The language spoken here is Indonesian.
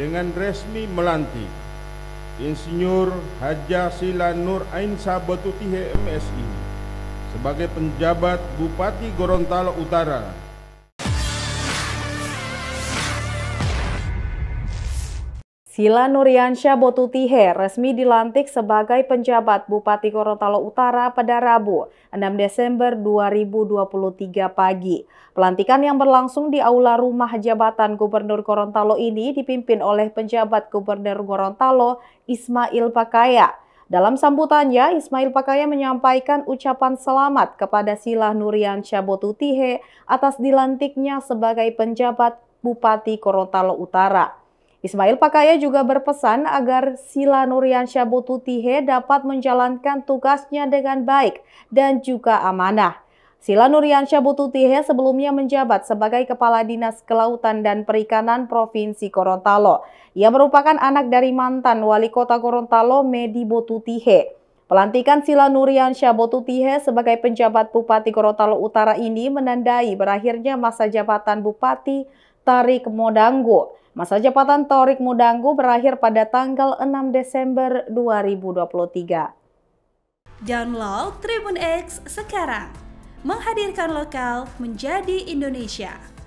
dengan resmi melantik Insinyur Haja Sila Nur Ain Sabatuti HMSI sebagai penjabat Bupati Gorontalo Utara Sila Nuriansyah Botutihe resmi dilantik sebagai penjabat Bupati Gorontalo Utara pada Rabu, 6 Desember 2023 pagi. Pelantikan yang berlangsung di aula rumah jabatan Gubernur Gorontalo ini dipimpin oleh penjabat Gubernur Gorontalo Ismail Pakaya. Dalam sambutannya, Ismail Pakaya menyampaikan ucapan selamat kepada Sila Nuriansyah Botutihe atas dilantiknya sebagai penjabat Bupati Gorontalo Utara. Ismail Pakaya juga berpesan agar Sila Nuriansyah Bututihe dapat menjalankan tugasnya dengan baik dan juga amanah. Sila Nuriansyah Bututihe sebelumnya menjabat sebagai Kepala Dinas Kelautan dan Perikanan Provinsi Gorontalo. Ia merupakan anak dari mantan Wali Kota Gorontalo Medi Bututihe. Pelantikan Sila Nuriansyah Bututihe sebagai penjabat Bupati Gorontalo Utara ini menandai berakhirnya masa jabatan Bupati Tarik Modanggo. Masa jabatan Torik Mudanggu berakhir pada tanggal 6 Desember 2023. Download Tribun X sekarang. Menghadirkan lokal menjadi Indonesia.